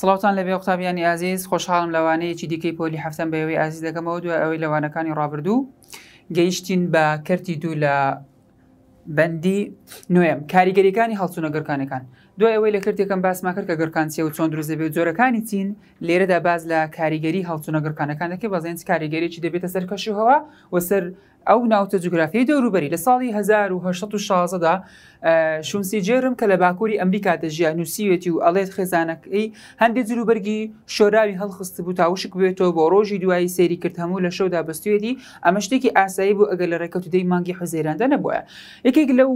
سلااوان لەبێ قوتابیانی ئازیز خۆشحاڵم لەوانەیەکی دیکەی پۆلی هەفتم بەوەی ئازیز دەگەمەوە دووە ئەوەی لەوانەکانی ڕابردوو گەیشتین بە کردی دوو لە بەندی نوێم کاریگەریەکانی هەڵچوونە گەرکانەکان دو ئەوەی لە کردێکم باسما کرد کە گەرکانسیە و چۆن دروست دەبێت جۆرەکانی چین لێرەدا باز لە کاریگەری هەڵچوونە گەرکانەکان دەکە بەزێن کاریگەریی دەبێتە سەر کەشوهەوە و سەر ئەو ناوتە جوگرافی دەوروبەری لە ساڵی 1960دا شونسی جێرم کە لە باکووری ئەمریکا دەژیان نووسیوێتی و ئەڵێت خێزانەکەی هەندێک جلوبەرگی شۆراوی هەڵخست بوو تاوشک بێتەوە بۆ ڕۆژی دوایی سێری کرد هەموو لە شەودا بەستوێتی ئەمە شتێکی ئاسایی بوو ئەگەر لە ڕێکەوت دەی مانگی حزێراندە نەبووە یەکێک لەو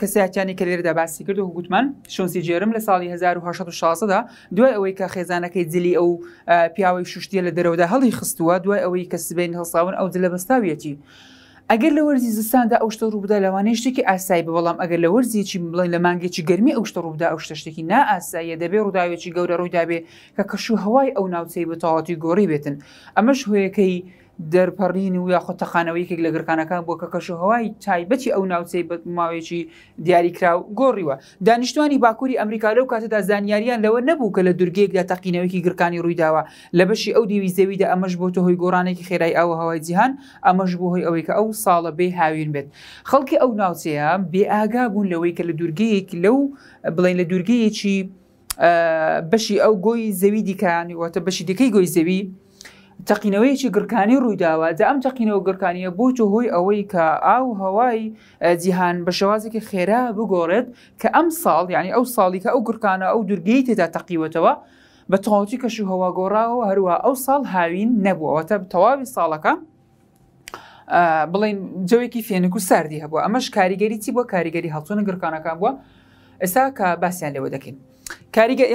کەسیاتیانی کە لێرەدا باسی کرد و گوتمان شونسی جێرم لە ساڵی 1960دا دوای ئەوەی کە خێزانەکەی جلی ئەو پیاوەی شوشتیە لە دەرەوەدا هەڵی خستووە دوای ئەوەی کە سبین هەڵساون ئەو دلە بەستاویەتی ئەگەر لە وەرزی زستاندا ئەو شتە ڕوودا لەوانەیە شتێکی ئاسایی بە بەڵام ئەگەر لە وەرزیی بڵێن لە مانگێکی گەرمی ئەو شتە ڕوودا ئەو شتەشتێکی نائساییە دەبێ ڕووداوێکی گەورە ڕوودابێ کە کەش و هەوای ئەو ناوچەی بە تەواتی گۆڕی بێتن ئەمەش هۆیەکەی دەرپەڕین و یاخۆ تەخانەوەیکێک لە گرکانەکان بۆ کە کەشوهوای تایبەتی ئەو ناوچەی بە ماوێکی دیاریکرااو گۆڕیوە دانیشتوانی باکووری ئەمریکا لەو کاتەدا زانیاریان لەوە نەبوو کە لە دورگێکدا تەقینەوەیکی گرکانی ڕوویداوە لە بەشی ئەو دیوی زەویدا ئەمەش بۆ هۆی گۆرانێکی خێرای ئەوە هەوای جیهان ئەمەش بۆ هۆی ئەوەی کە ئەو ساڵە بێ هاوین بێت خەڵکی ئەو ناوچەیە بێ ئاگا بوون لەوەی کە لە دورگەیەک لەو بڵین لە دورگەیەکی بەشی ئەو گۆی زەوی دیکەیان واتە بەشی دیکەی گۆی زەوی تەقینەوەیکی گرکانی ڕوویداوە جە ئەم تەقینەوە گرکانیە بۆچە هۆی ئەوەی کە ئاو هەوای جیهان بە شێوازێکی خێرا بگۆڕێت کە ئەم ساڵ یعنی ئەو ساڵی کە ئەو گرکانە ئەو دورگەی تێدا تەقیوەتەوە بە تەواوتی کەشو هەوا گۆڕاوە هەروە ئەو ساڵ هاوین نەبووەوەتە تەواوی ساڵەکە بڵین جوێکی فێنک و ساردی هەبووە ئەمەش کاریگەری چی بۆ کاریگەری هەڵچۆنە گرکانەکان بووە ئێستا کە باسییان لەوە دەکەین. کاریگە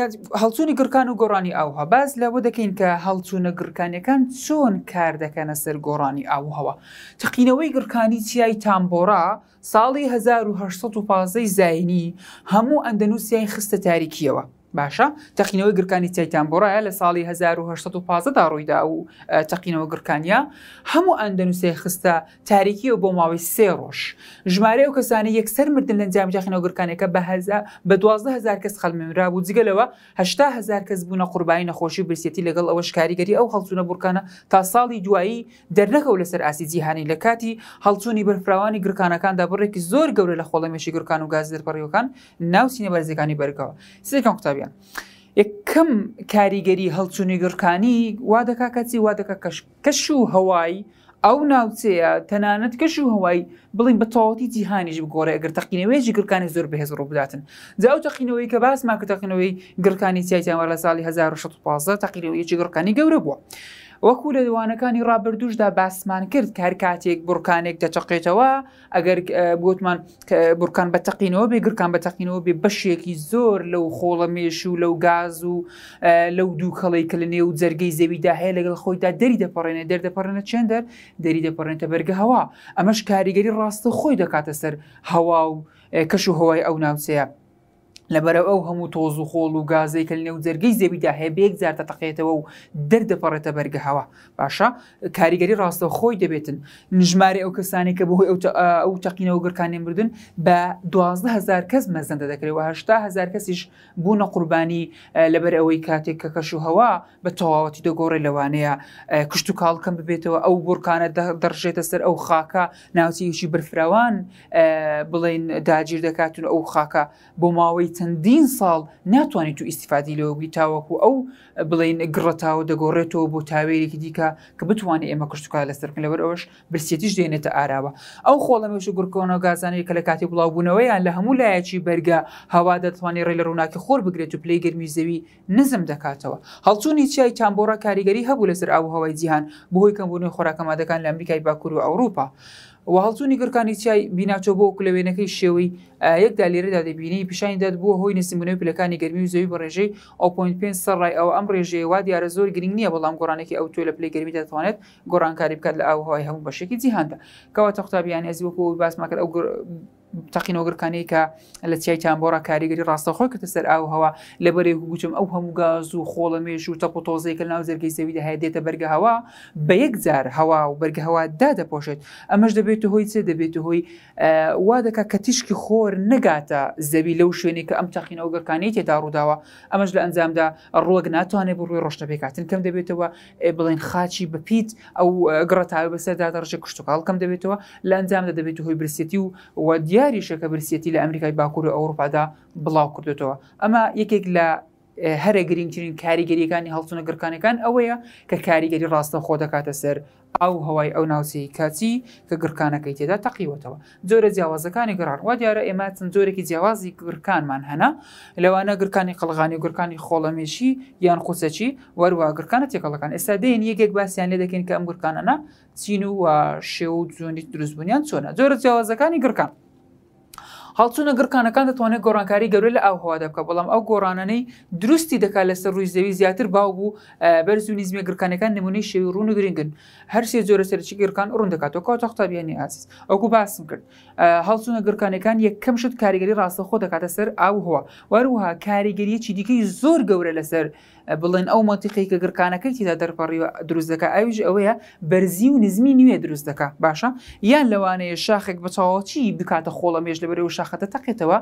هەڵچوونی گرکان و گۆڕانی ئاوها باز لەوە دەکەین کە هەڵچوونە گرکانەکان چۆن کار دەکەنە سەر گۆڕانی ئاوهەوە تقینەوەی گرکانی چیای تامبۆرا ساڵی 1950 زاینی هەموو ئەندەنووسیای خستە تاریکیەوە باشە تەقینەوەی گرکانی تیتان بۆڕایە لە ساڵی 1950 دا ڕوویدا و تەقینەوە گرکانیا هەموو ئەندەنووسێ خستە تاریکی و بۆ ماوەی سێ ڕۆژ ژمارە و کەسانی یەکسەر مردن لە جامی تەخینەوە گرکانەکە بە بە 120هزار کەس خەلمێنرا بوو جگەلەوە 8هزار کەس بوون قوربانی نەخۆشی برسێتی لەگەڵ ئەوەش کاریگەری ئەو هەڵچوونە بورکانە تا ساڵی دوایی دەرنەکە و لەسەر ئاسی جیهانی لە کاتی هەڵچوونی بەرفراوانی گرکانەکاندا بڕێکی زۆر گەورە لە خۆڵەمێشی گرکان و گاز دەرپەڕیەکان ناو سینە بەرزەکانی بەرگەوە سەکان قوتابی ئەوێن. یەکەم کاریگەری هەڵچوونی گرکانی وا دەکا کەچی وا دەکە کەش و هەوای ئەو ناوچەیە تەنانەت کەش و هەوای بڵین بەتەواتی جیهانیش بگۆڕێ ئەگەر تەقینەوەی گرکانی زۆر بەهێز ڕووبداتن جاو تەقینەوەی کە باس ماکە تەقینەوەی گرکانی چایانوە لە ساڵی 1950 تەقیرەوەیەکی گرکانی گەورە بووە. وەکو لە دوانەکانی ڕابردوشدا باسمان کرد کە هەر کاتێک بورکانێک دەچەقێتەوە ئەگەر بۆتمان بورکان بە تەقینەوە بێ گرکان بە تەقینەوە بێ بەشێکی زۆر لەو خۆڵە مێش و لەو گاز و لەو دوو کەڵی کە لە نێو جەرگەی زەویدا هەیە لەگەڵ خۆیدا دەری دەپەڕێنە دەردەپەڕێنە چند دەر دەری دەپەڕێنتە بەرگە هەوا ئەمەش کاریگەری ڕاستە خۆی دەکاتە سەر هەوا و کەش و هەوای ئەو ناوچەیە. لەبەرە ئەو هەموو تۆز و خۆڵ و گازەی کەلنێ و جەرگەی زەویدا هەیەبێک زیاتە تەقێتەوە و دەردەپەڕێتە بەرگەهاوە باشە کاریگەری ڕاستە خۆی دەبێتن نژماری ئەو کەسانی کە بەهۆی ئەو تەقینەوە گرکانێن بردن بە 120هزار کەس مەزەندە دەکرێتەوە هزار کەسیش بوونە قوربانی لەبەر ئەوەی کاتێک کە کەش و هەوا بە تەواوەتی دەگۆڕی لەوانەیە کشت و کاڵکەم ببێتەوە ئەو بورکانە دەڕژێتە سەر ئەو خاکە ناوچیشی برفراوان بڵین داگیر دەکاتون ئەو خاکە بۆ ماوەی چەندین ساڵ ناتوانێت و ئیسیفادی لەوە بیتاوەکو ئەو بڵین گڕەتاوە دەگۆڕێتەوە بۆ تاوێرێکی دیکە کە بتوانێت ئێمە کشتتوکە لەسەرکن لەوەر ئەوش برسێتیش دێنێتە ئاراوە ئەو خۆڵەمەش گورکۆنەوە گازانانی کە لە کاتی بڵاوبوونەوەیان لە هەموو لایەکی بەرگە هەوا دەتوانێت ڕێ لە ڕووناکی خۆر بگرێت و پلی گەرمی زەوی نزم دەکاتەوە هەڵچوونی چای تامبۆرە کاریگەری هەبوو لەسەر ئاو هەوای جیهان بەهۆی کەمبوونی خۆراکە مادەکان لە ئەمریکای باکوور و ئەوروپا و هەڵچوونی گرکانی چای بیناچۆ بۆ کولەوێنەکەی شێوەی یەکدا لێرەدا دەبینی پیشانی دەات بووە هۆی نسیمونەوەی پلەکانی گەرمی و زەوی بە ڕێژەی ئۆ.5 سەرڕای ئەو ئەم ڕێژێوا دیارە زۆر گرنگ نییە بەڵام گۆرانێکی ئەو تۆ لە پلی گەرمی دەتوانێت گۆرانکاری بکات لە ئاوهای هەموو بەشێکی جیهاندا کەوا تەختابیان ئەزی وەکو باسماکرد ئەو تەقینۆگرکانەی کە لە چای چامبۆرە کاریگەری ڕاستەخۆی کردە سەر ئاو هەوا لەبەرێ گوچم ئەو هەموو گاز و خۆڵەمێش و تەپ تۆزەیکە ناو زەرگەی زەویدا هەیە دێتە بەرگە هەوا بە یەک جار هەوا و بەرگە هەوا دادەپۆشێت ئەمەش دەبێت هۆی چێ دەبێت هۆی وا دەکا کە تیشکی خۆر نەگاتە زەوی لەو شوێنی کە ئەم تەقینەوەگەرکانەی تێدا ڕووداوە ئەمەش لە ئەنجامدا ڕۆگ ناتوانێت بۆ ڕووی ڕۆشتە پێکاتن کەم دەبێتەوە بڵێن خاچی بپیت ئەو گڕەتاوی بەسەردا دەڕژێ کشتتوکڵ کەم دەبێتەوە لە ئەنجامدا دەبێت هۆی برسێتی و وە دیار هۆکاریشەکە برسیەتی لە ئەمریکای باکوور و ئەوروپادا بڵاو کردێتەوە ئەمە یەکێک لە هەرە گرنگترین کاریگەریەکانی هەڵسونە گرکانەکان ئەوەیە کە کاریگەری ڕاستە خۆ دەکاتە سەر ئەو هەوای ئەو ناوچەی کاچی کە گرکانەکەی تێدا تەقیوەتەوە جۆرە جیاوازەکانی گران وا دیارە ئێمە چەند جۆرەی جیاوازی گرکانمان هەنا لەوانە گرکانی قەلغانی گرکانی خۆڵەمێشی یان قوچەچی وەروە گرکانە تێکەڵەکان ئێستا دێن یەکێک باسییان لێ دەکەین کە ئەم گرکانەنا چین و شێو جوۆنی دروستبوونیان چۆنە جۆرە جیاوازەکانی گرکان. هەڵچوونە گرکانەکان دەتوانێت گۆڕانکاری گەورە لە ئاو هەوادا بکە بەڵام ئەو گۆڕانەی دروستی دەکات لەسەر ڕووی زەوی زیاتر باو بوو بەرز و نیزمە گرکانەکان نمونەی شێوی ڕون و گرنگن هەر سێ جۆرە سەرچی گرکان ڕوون دەکاتەوە کات تەختابیانی ئاس ئەوکو باسم کرد هەڵچوونە گرکانەکان یەکەم شت کاریگەری ڕاستەخۆ دەکاتە سەر ئاو هەوە وەروها کاریگەریەکی دیکەی زۆر گەورە لەسەر بڵێن ئەو مۆتیقی کە گرکانەکەی تیدا دەرپەڕی دروست دەکە ئاویژ ئەوەیە بەرزی و نزمی نوێ دروست دەکە باشە یان لەوانەیە شاخێک بەچاوچی بکاتە خۆڵە مێژ لەبەر و شاخەتە تەقێتەوە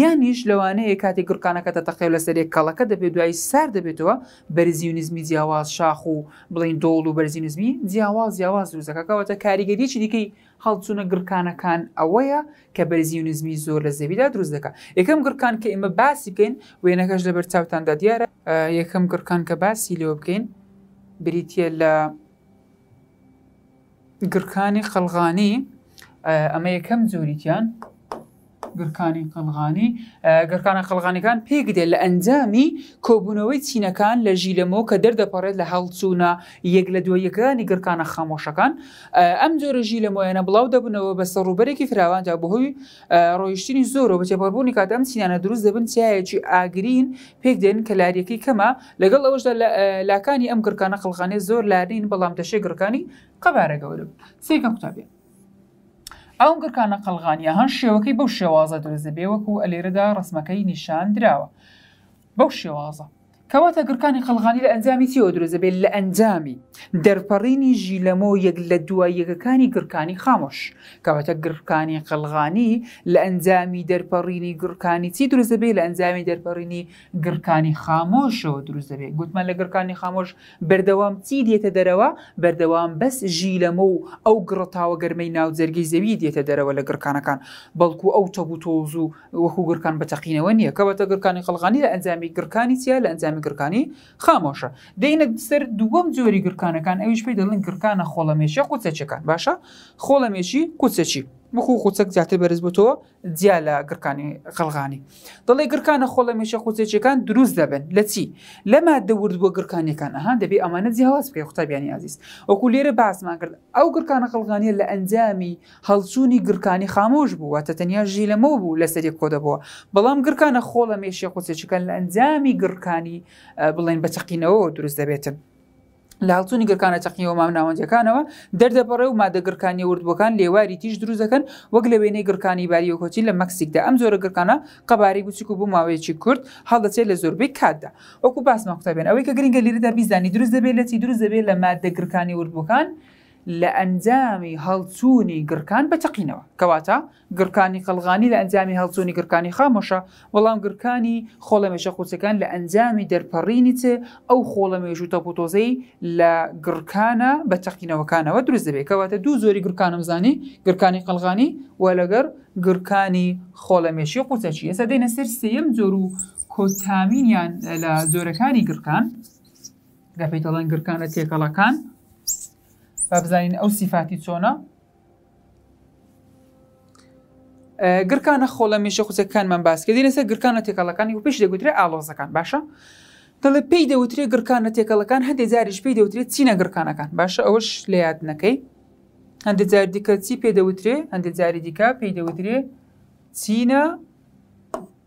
یانیش لەوانەیە کاتی گرکانەکە تەقێ لەسەرێ کەڵەکە دەبێت دوایی سار دەبێتەوە بەرزی و نزمی جیاواز شاخ و بڵین دۆڵ و بەرزی نزمی جیاواز جیاواز دروستەکەەوەتە کاریگەریی دیکەی هەڵچوونە گرکانەکان ئەوەیە کە بەرزیونزمی زۆر لە زەویدا دروست دەکە یەکەم گرکان کە ئمە باسیکەین وێنەکەش لە بەرچاوتاندا دیارە یەکەم گرکان کە باسی لەوە بکەین بریتە لە گرکانی خەلغانی ئەمە یەکەم جووریتیان گرکانی قەلغانی گەرکانە خەلغانەکان پێگدێت لە ئەنجامی کۆبوونەوەی چینەکان لە ژیلەمەوە کە دەردەپەڕێت لە هەڵچوونە یەک لە دووەیەکانی گرکانە خامۆشەکان ئەم جۆرە ژیلەمۆیانە بڵاو دەبنەوە بە سەرڕوبەرێکی فراوانجا بەهۆی ڕۆیشتنی زۆرە بەچێپەربوونی کاتەم چینانە دروست دەبن چایەکی ئاگرین پێکدێن کە لاریەکەی کەمە لەگەڵ ئەوشدا لاکانی ئەم گرکانە خەلغانێ زۆر لارین بەڵام دەشێ گرکانی قەبارە گەورم سێکەم قوتابێت ئەو گرکانە قەلغانیا هەن شێوەکەی بەو شێوازە درزەبێ وەکو ئەلێرەدا ڕسمەکەی نیشان دراوە بەو شێوازە کەواتە گرکانی خەڵغانی لە ئەنجامی چیەوە درۆزە بێت لە ئەنجامی دەرپەڕینی ژیلەمە یەک لە دوای یەکەکانی گرکانی خامۆش کەواتە گرکانی قەلغانی لە ئەنجامی دەرپەڕینی گرکانی چی درۆزە بێت لە ئەنجامی دەرپەڕینی گرکانی خامۆشەوە دروست دەبێت گوتمان لە گرکانی خامۆش بەردەوام چی دێتە دەرەوە بەردەوام بەس ژیلەمە و ئەو گڕتاوە گەرمەی ناوجەرگی زەوی دێتە دەرەوە لە گرکانەکان بەڵکو ئەو تەبوو تۆز و وەکو گرکان بەتەقینەوە نییە کەواتە گرکانی خەلغانی لە ئەنجامی گرکانی چیا لە ئەنجامی ئەندامە گرکانی خامۆشە دەینە سەر دووەم جۆری گرکانەکان ئەویش پێی دەڵن گرکانە خۆڵەمێشی قوچەچەکان باشە خۆڵەمێشی قوچەچی بخو قوچەک زیاتر بەرز بۆ تۆ جیا لە گرکانی خەلغانی دەڵێ گرکانە خۆڵ لە مێشە قوچێکەکان دروست دەبن لە چی لەما دەورد بۆ گرکانەکان ئەها دەبێ ئەمانە جیاواز بکەی قوتابیانی عزیز ئەوکو لێرە باسمان کرد ئەو گرکانە خەڵغانیە لە ئەنجامی هەڵچوونی گرکانی خامۆش بوو تە تەنیا ژی لەمە بوو لە سەری کۆدەبەوە بەڵام گرکانە خۆڵە مێشە قوچێکەکان لە ئەنجامی گرکانی بڵێن بەچەقینەوە دروست دەبێتن لە هەڵچوونی گرکانە چقیەوە مام ناوەندەکانەوە دەردەپەڕێ و مادە گرکانی وردبووەکان لێواری تیش دروزەکەن وەک لە وێنەی گرکانی باری وکۆچی لە مەکسیکدا ئەم زۆرە گرکانە قەباری بچک و بوو ماوەیەکی کورد هەڵدەچێت لە زۆربەی کاتدا وەکو باسمەختەبێن ئەوەی کە گرنگگە لێردا بیزانی دروست دەبێت لەتی دروست دەبێت لە مادە گرکانی وردبووەکان لە ئەنجامی هەڵچوونی گرکان بەتەقینەوە کەواتە گرکانی قەلغانی لە ئەنجامی هەڵچوونی گرکانی خامۆشە بەڵام گرکانی خۆڵەمێشە قوچەکان لە ئەنجامی دەرپەڕینی چێ ئەو خۆڵەمێژ و تەپۆتۆزەی لە گرکانە بە تەقینەوەکانەوە دروست دەبێت کەواتە دوو زۆری گرکانم زانی گرکانی قەلغانی و لەگەر گرکانی خۆڵەمێشی قوچەکی ئێستا دێنە سەر سم زۆر و کۆتامینیان لە زۆرەکانی گرکان گەپیتەڵەن گرکانە تێکەڵەکان با بزانین ئەو سیفاتی چۆنە گرکانە خۆڵە مێشە خوزەکانمان باسکردی لەسەر گرکانە تێکەڵەکانی و پێش دەگوترێ ئالۆزەکان باشە دەڵێ پێی دەوترێ گرکانە تێکەڵەکان هەندێک جاریش پێی دەوترێت چینە گرکانەکان باشە ئەوش لە یاد نەکەی هەندێک جار دیکە چی پێ دەوترێ هەندێک جاری دیکە پێی دەوترێ چینە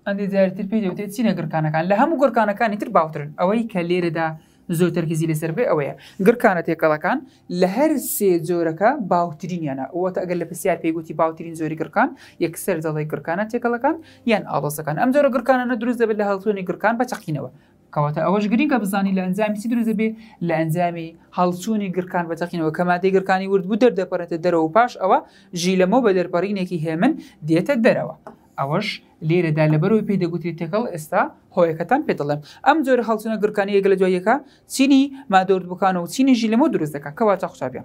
ئەندێک جارتر پێی دەوتێت چینە گرکانەکان لە هەموو گرکانەکانی تر باوترن ئەوەی کە لێرەدا زۆر تەرکیزی لەسەر بێ ئەوەیە گرکانە تێکەڵەکان لە هەر سێ جۆرەکە باوترینیانە ئەوەتە ئەگەر لە پرسیار پێیگوتی باوترین زۆری گرکان یەکسەر دەڵی گرکانە تێکەڵەکان یان ئاڵۆسەکان ئەم جۆرە گرکانە دروست دەبێت لە هەڵتوێنی گرکان بە چقینەوە کەواتە ئەوەش گرینگە بزانانی لە ئەنجامی چی دروست بێ لە ئەنجامی هەڵچوونی گرکان بەتەقینەوە کەمادەی گرکانی وردبوو دەردەپەرێتە دەرەوە و پاش ئەوە ژیلەمە بە دەرپەڕینێکی هێمن دێتە دەرەوە ئەوەش لێرەدا لەبەرەوەی پێی دەگوتری تێکەڵ ئێستا هۆیەکەتان پێ دەڵێم ئەم جۆرە هەڵچونە گرکانی یەگە لە دوایەکە چینی مادەورد بکانە و چینیژی لەمە دروست دەکە کەواتە خوشابە.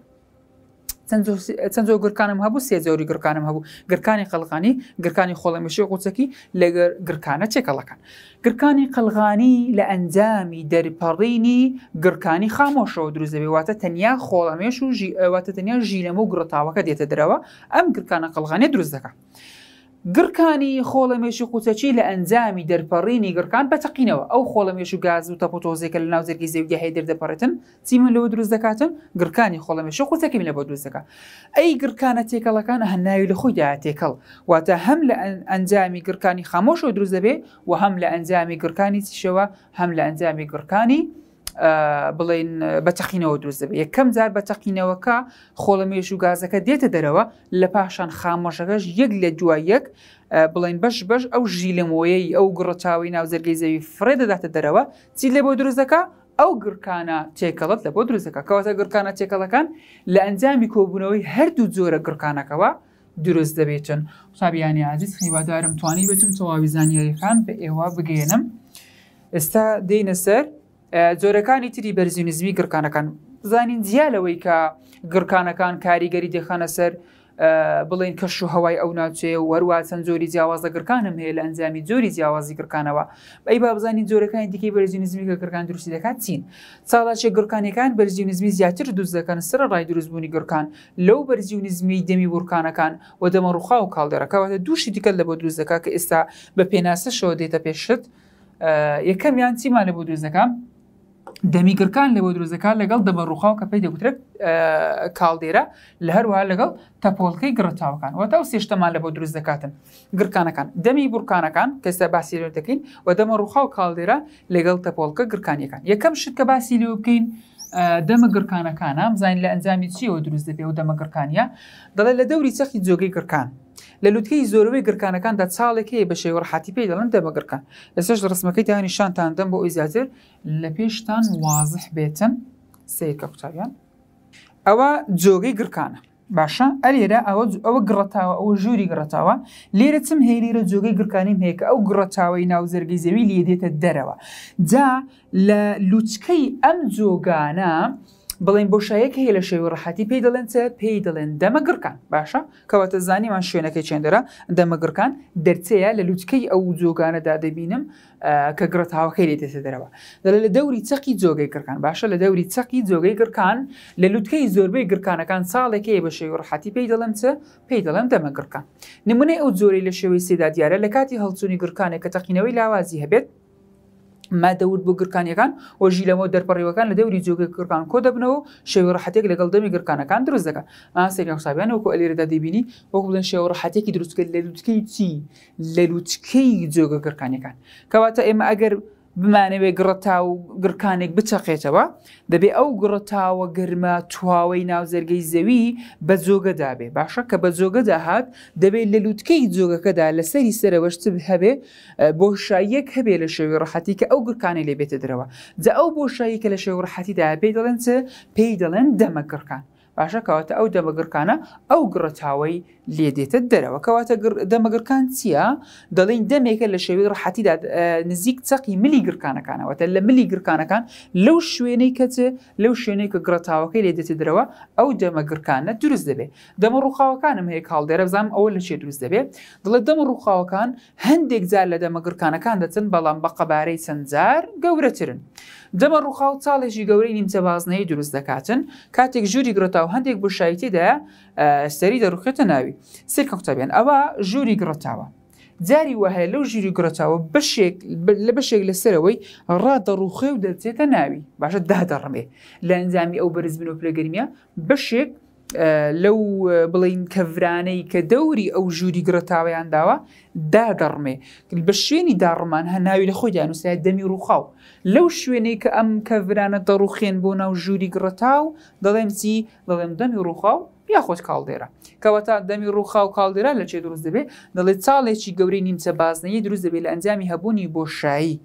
چەند زۆر گرکانم هەبوو سێ زۆری گرکانم هەبوو گرکانی قەلغانی گرکانی خۆڵەمەشی قوچەکی لە گرکانە چێکەڵەکان گرکانی قەلغانی لە ئەنجامی دەرپەڕینی گرکانی خامۆشەوە دروزەبێواتە تەنیا خۆڵەمێش و واتە تەنیا ژیلەمە و گرتاوەکە دێتە درەوە ئەم گرکانە قەلغانی دروست دەکە گرکانی خۆڵەمێشی قوچەچی لە ئەنجامی دەرپەڕینی گرکان بەتەقینەوە ئەو خۆڵەمێش و گاز و تەپۆتۆزێکە لە ناوزەرگی زەویگە هەیدر دەپەڕێتن چیمە لەوە دروست دەکاتن گرکانی خۆڵەمێش قوچەکەم لە بۆ دروستەکە ئەی گرکانە تێکەڵەکانە هەناوی لە خۆیدا تێکەڵ واتە هەم لە ئەنجامی گرکانی خامۆش و دروست دەبێ و هەم لە ئەنجامی گرکانی چشەوە هەم لە ئەنجامی گرکانی بڵین بەتەقینەوە دروست دەبێت یەکەم جار بەتەقینەوەکە خۆڵە مێژ و گازەکە دێتە دەرەوە لە پاشان خامۆشەکەش یەک لە دوای یەک بڵین بەش بەش ئەو ژیلەمۆیەی ئەو گڕۆچاوی ناوزەرگەی زەوی فرێ دەداتە دەرەوە چی لێ بۆ دروستەکە ئەو گرکانە تێکەڵت لە بۆ دروستەکە کەواتە گرکانە تێکەڵەکان لە ئەنجامی کۆبوونەوەی هەردوو جۆرە گرکانەکەەوە دروست دەبێتن قوتابیانی عزیز خیوادارم توانی بتم تەواوی زانیاریخان بە ئێوە بگەێنم ئێستا دەینە سەر جۆرەکانی تری بەرزی نزمی گرکانەکان زانین جیالەوەی کە گرکانەکان کاریگەری دێخانە سەر بڵین کەش و هەوای ئەو ناوچێ وەروە چەند زۆری جیاوازە گرکانم هەیە لە ئەنجامی زۆری جیاوازی گرکانەوە ئەی با بزانین زۆرەکانی دیکەی بەرزی نزمی کە گرکان دروستی دەکات چین ساڵاچێ گرکانەکان بەرزی نزمی زیاتر دروست دەکەن سرە ڕای دروستبوونی گرکان لەو بەرزی و نزمی دەمی بورکانەکان و دەمە ڕوخا و کاڵدەرەکەەوەتە دووشی دیکە لە بۆ دروست دەکات کە ئێستا بە پێناسەشەوە دێتە پێشت یەکەمیان چیمانە بۆ دروست دەکەم دەمیگرکان لەوە درۆزەکان لەگەڵ دەبە ڕووخاو کە پێی دەگوترێت کاڵدێرە لە هەروە لەگەڵ تەپۆڵکەی گرتاوەکان و تا سێشتەمان لە بۆ دروست دەکاتن گرکانەکان دەمی بورکانەکەن کەستا باسی لێ دەکەین و دەمە ڕووخاو کاڵدێرە لەگەڵ تەپۆڵکە گرکانیەکان یەکەم شت کە باسی لێ بکەین دەمە گرکانەکان ئەم زانین لە ئەنجامی چیەوە دروست دەبێ و دەمە گرکانیە دەڵێ لە دەوری چەخی جۆگەی گرکان لە لوتکەی زۆرەوەی گرکانەکاندا چاڵێکی بە شێوەڕحاتی پێی دەڵند دەبگرکان لەسش ڕسمەکەی دانی شانتان دەم بۆ ئەوی زیاتر لە پێشتان وازح بێتن سیرکە قوتابیان ئەوە جۆگەی گرکانە باشە ئەلێرە ئەوە ئەوە گڕەتاوە ئەوە ژووری گڕەتاوە لێرە چم هێریرە جۆگەی گرکانیم هەیە کە ئەو گڕەتاوەی ناوزەرگی زەوی لێ دێتە دەرەوە جا لە لوچکەی ئەم جۆگانە بڵین بۆشایەک هەیە لە شێوی ڕحەتی پێی دەڵێن چە پێی دەڵێن دەمەگرکان باشە کەواتە زانیمان شوێنەکە چێندرا دەمەگرکان دەرچەیە لە لوچکەی ئەو جۆگانەدا دەبینم کە گرتاوەکەی لێ دێتە دەرەوە دەڵێ لە دەوری چەقی جۆگەی گرکان باشە لە دەوری چەقی جۆگەی گرکان لە لوتکەی زۆربەی گرکانەکان ساڵێکی بە شێوی ڕحەتی پێی دەڵێن چە پێی دەڵێن دەمەگرکان نمونەی ئەو زۆری لە شێوەی سێدا دیارە لە کاتی هەڵچوونی گرکانێک کە تەقینەوەی لاوازی هەبێت مادەور بۆ گرکانیەکان و ژیلەوە دەرپەڕیەکان لە دەوری جۆگە گرکان کۆ دەبنەوە شێوە ڕحەتێک لەگەڵ دەمی گرکانەکان دروست دەکە ئاسێکسابیان وەکو ئەلێرەدا دەبینی وەکو بڵێن شێوە ڕحەتێکی دروستکە لە لووتکەی چی لە لووتکەی جۆگە گرکانەکان کەواتە ئێمە ئەگەر بمانەوێ گڕەتا و گرکانێک بچەقێتەوە دەبێ ئەو گڕەتاوە گرمە تواوەی ناوزەرگەی زەوی بە جۆگەدابێ باشە کە بە جۆگەدا هات دەبێت لە لووتکەی جۆگەکەدا لەسەری سەرەوەشت هەبێ بۆشاییەک هەبێ لە شێوی ڕحەتی کە ئەو گرکانی لێ بێتە درەوە جە ئەو بۆشایی کە لە شێوڕحەتیدا پێی دەڵێن چ پێی دەڵێن دەمە گڕکان باشە کەواتە ئەو دەمەگرکانە ئەو گڕە چاوەی لێدێتە دەرەوە کەواتە دەمەگرکان چییە دەڵین دەمێکە لە شێوی ڕحەتیدا نزیک چقی ملی گرکانەکانەوەتە لە ملی گرکانەکان لەو شوێنەی کەچێ لەو شوێنەی کە گرەتاوەکەی لێدێتە دەرەوە ئەو دەمەگرکانە دروست دەبێت دەمە ڕووخاوەکانم هەیە کاڵدەرە بزانام ئەوە لە چێ دروست دەبێت دڵە دەمە ڕووخاوەکان هەندێک جار لە دەمەگرکانەکان دەچن بەڵام بە قەبارەی چەندجار گەورەترن دەمە ڕووخاو چاڵێکی گەورەی نیمچە بازنەی دروست دەکاتن کاتێک ژووری گرۆتا و هەندێک بشایتیدا سەری دەڕوخێتە ناوی سرکە قوتابیان ئەوە ژووری گرۆتاوە. جاری وهەیە لەو ژیری گرۆتاوە لە بەشێک لەسەرەوەی ڕادەڕوخێ و دەچێتە ناوی باشە دادەڕمێ لە ئەنجامی ئەو بەرزبن و پلەگەرمیە بەشێک لەو بڵین کەڤرانەی کە دەوری ئەو ژووری گرتاویان داوە دادەڕمێ بە شوێنی داڕمان هەناوی لە خۆی یانوسای دەمی ڕووخاو لەو شوێنەی کە ئەم کەڤرانە دەڕوخێن بۆ ناو ژووری گرتا و دەڵێم چی دەڵێم دەمی ڕووخاو یاخۆش کاڵدێرە کەواتە دەمی ڕووخا و کاڵدێرا لە چێ دروست دەبێت دەڵێ چاڵێکی گەوری نیمچە بازنەی دروست دەبێت لە ئەنجامی هەبوونی بۆ شایی.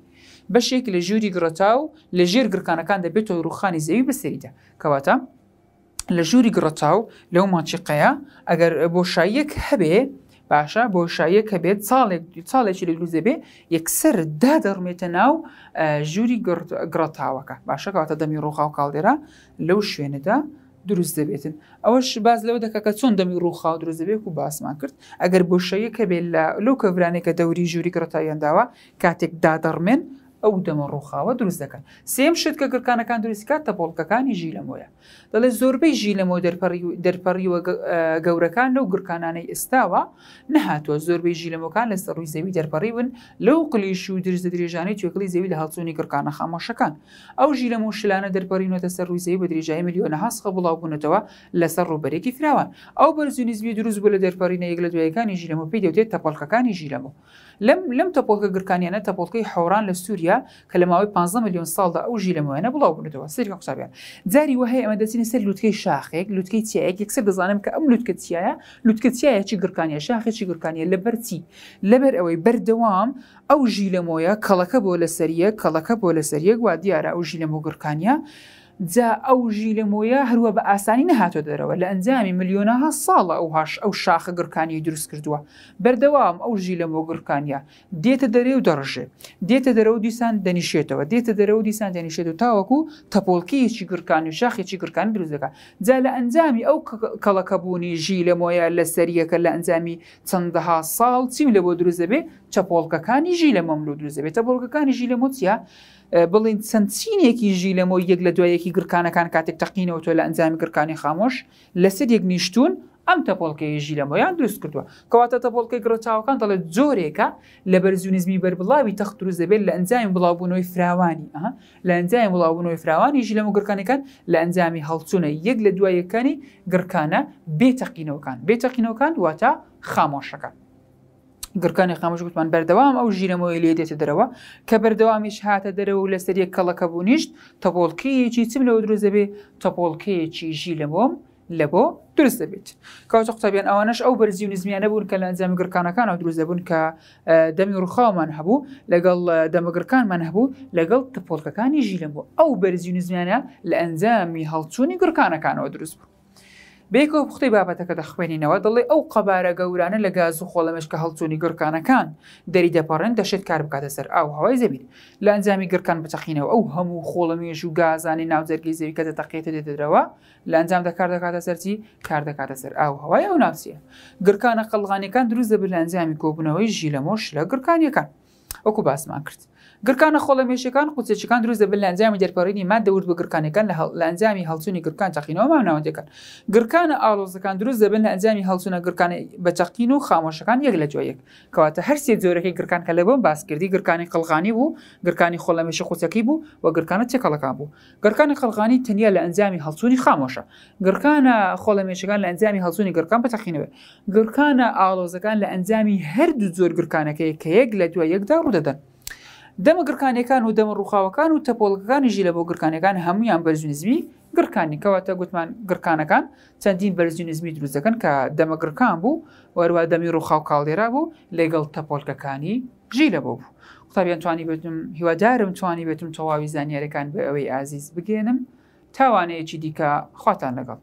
بەشێک لە ژووری گرتا و لە ژێر گرکانەکان دەبێتەوە ڕوخانی زەوی بەسەریدا کەواتە لە ژووری گڕەچاو لەو ماچیقەیە ئەگەر بۆشاییەک هەبێ باشە بۆشاییە کە بێت ساڵێک ساڵێکی لە لوزە بێ یەکسەر دادەڕمێتە ناو ژووری گڕەتاوەکە باشە کەواتە دەمی ڕۆخاو کاڵدێرا لەو شوێنەدا دروست دەبێتن ئەوەش باز لەوە دەکە کە چۆن دەمی ڕووخا دروست دەبێت و باسمان کرد ئەگەر بۆشەیە کە بێت لە لەو کەورانێکە دەوری ژووری کڕتاییانداوە کاتێک دادەڕمێن ئەو دەمە ڕووخاوە دروست دەکەن سێم شت کە گرکانەکان دروستکات تەپۆڵکەکانی ژیلەمۆیە دەڵێ زۆربەی ژیلەمۆ دەرپەڕیوە گەورەکان لەو گرکانانەی ئێستاوە نەهاتوە زۆربەی ژیلەمەکان لە سەر ڕووی زەوی دەرپەڕیون لەو قلیش و درزە درێژانەی توێکلی زەوی لە هەڵچوونی گرکانە خامۆشەکان ئەو ژیلەمو شلانە دەرپەڕینەوە سەر ڕووی زەوی بە درێژای میلیۆنە هاسخە بڵاوبوونەتەوە لەسەر ڕوبەرێکی فراوان ئەو بەرزوی نزبی دروست بوو لە دەرپەڕینە یەک لە دوایەکانی ژیلەمە پێی دەوتێت تەپەڵکەکانی ژیلەمە لەم لەم تەپۆڵکە گرکانیانە تەپۆڵکەی حەوران لە سووریا ژیە کە لە ماوەی 15 میلیۆن ساڵدا ئەو ژی لە موێنە بڵاو بردەوە سری قوسابیان جاری وهەیە ئەمە دەچینە سەر لوتکەی شاخێک لوتکەی تیایەک یەکسەر دەزانم کە ئەم لوتکە تیایە لوتکە تیایەکی گرکانیە شاخێکی گرکانیە لە بەرچی لەبەر ئەوەی بەردەوام ئەو ژی لە مۆیە کەڵەکە بۆ لەسەریە کەڵەکە بۆ لەسەریە گوا دیارە ئەو ژی لە مۆگرکانیە جا ئەو ژیلەمۆیە هەروە بە ئاسانی نەهاتۆ دەرەوە لە ئەنجامی ملیۆنەها ساڵە ئەو هاش ئەو شاخە گرکانی دروست کردووە بەردەوام ئەو ژیلەمۆ گرکانیا دێتە دەرێ و دەڕژێ دێتە دەرە و دیسان دەنیشێتەوە دێتە دەرە و دیسان دەنیشێت و تاوەکو تەپۆڵکیەکی گرکانی و شاخێکی گرکان دروستەکە جا لە ئەنجامی ئەو کەڵەکەبوونی ژیلەمۆیە لە سەریەکە لە ئەنجامی چەندەها ساڵ چیم لە بۆ دروست دەبێ چەپۆڵکەکانی ژیلەمەملو دروست دەبێت تەپۆڵکەکانی ژیلەمۆچیا بڵین چەند چینێکی ژیلەمەوە یەک لە دوایەکی گرکانەکان کاتێک تەقینەوە تۆ لە ئەنجامی گرکانی خامۆش لەسەر یەک نیشتون ئەم تەپۆڵکەی ژیلەمەیان دروست کردووە کەواتە تەپۆڵکەی گرۆچاوەکان دەڵێ جۆرێکە لە بەرزونزمی بەربڵاوی تەخت دروست دەبێت لە ئەنجامی بڵاوبوونەوەی فراوانی لە ئەنجامی بڵاوبوونەوەی فراوانی ژیلەمە گرکانەکان لە ئەنجامی هەڵچوونە یەک لە دوایەکانی گرکانە بێتەقینەوەکان بێتەقینەوەکان دواتە خامۆشەکان گرکانی خامش گوتمان بەردەوام ئەو ژیرەمەوەی لێ دێتە دەرەوە کە بەردەوامیش هاتە دەرەوە و لەسەر یەک کەڵەکە بوو نیشت تەپۆڵکەیەکی چیم لەەوە دروست دەبێ تەپۆڵکەیەکی ژی لەمۆم لە بۆ دروست دەبێت کاوتە قوتابیان ئەوانش ئەو بەرزی و نزمیانە بوون کە لە ئەنجام گرکانەکان و دروست دەبوون کە دەمی ڕخاومان هەبوو لەگەڵ دەمەگرکانمان هەبوو لەگەڵ تپۆلکەکانی ژیلم بوو ئەو بەرزی و نزمیانە لە ئەنجامی هەڵچوونی گرکانەکانەوە دروست بوو بێکۆ پختی بابەتەکە دەخوێنینەوە دەڵێ ئەو قەبارە گەورانە لە گاز و خۆڵەمەشکە هەڵچوونی گرکانەکان دەری دەپەڕێن دەشێت کار بکاتە سەر ئاو هەوای زەبین لە ئەنجامی گرکان بچەخینەوە ئەو هەموو خۆڵەمێژ و گازانی ناوجەرگی زەوی کە دەتەقێتە دێتدرەوە لە ئەنجام دەکار دەکاتە سەرچی کار دەکاتە سەر ئاو هەوای ئەو ناوچە گرکانە قەلغانەکان دروست دەبێت لە ئەنجامی کۆبوونەوەی ژیلەمۆش لە گرکانیەکان وەکو باسمان کرد. گرکانە خۆڵە مێشەکان قوچێکەکان دروست دەبن لەنجامی دەرپەڕینی ما دەورد بە گرکانەکان لە لەنجامی هەڵچوونی گرکان چقینەوە ماوناوەندەکان گرکانە ئالۆزەکان دروست دەبن لە ئەنجامی هەڵچوونە گرکان بەچقین و خامۆشەکان یەک لە جوەیەک کەواتە هەرسێ جۆرەکەی گرکان کە لە بۆم باسکردی گرکانی قەلغانی بوو گرکانی خۆڵە مێشە قوچەکەی بوو و گرکانە چێکەڵەکان بوو گرکانی خەلغانی تەنیا لە ئەنجامی هەڵچوونی خامۆشە گرکانە خۆڵە مێشەکان لە ئەنجامی هەڵچوونی گرکان بەتەخینەوە گرکانە ئالۆزەکان لە ئەنجامی هەردوو زۆر گرکانەکەی کە یەک لە دوای یەکدا ڕوودەدەن دەمە گرکانەکان و دەمە ڕووخاوەکان و تەپۆڵەکانی ژی لە بۆ گرکانەکان هەمویان بەرزونزمی گرکانی کەواتە گوتمان گرکانەکان چەندین بەرزونزمی دروستەکەن کە دەمە گرکان بوو وەروە دەمی ڕووخاو کاڵێرا بوو لەگەڵ تەپۆلکەکانی ژی لە بۆ بوو قوتابیان توانی بێتم هیوادارم توانی بێتم تەواوی زانیارەکان بە ئەوەی ئازیز بگێنم تاوانەیەکی دیکە خواتان لەگەڵ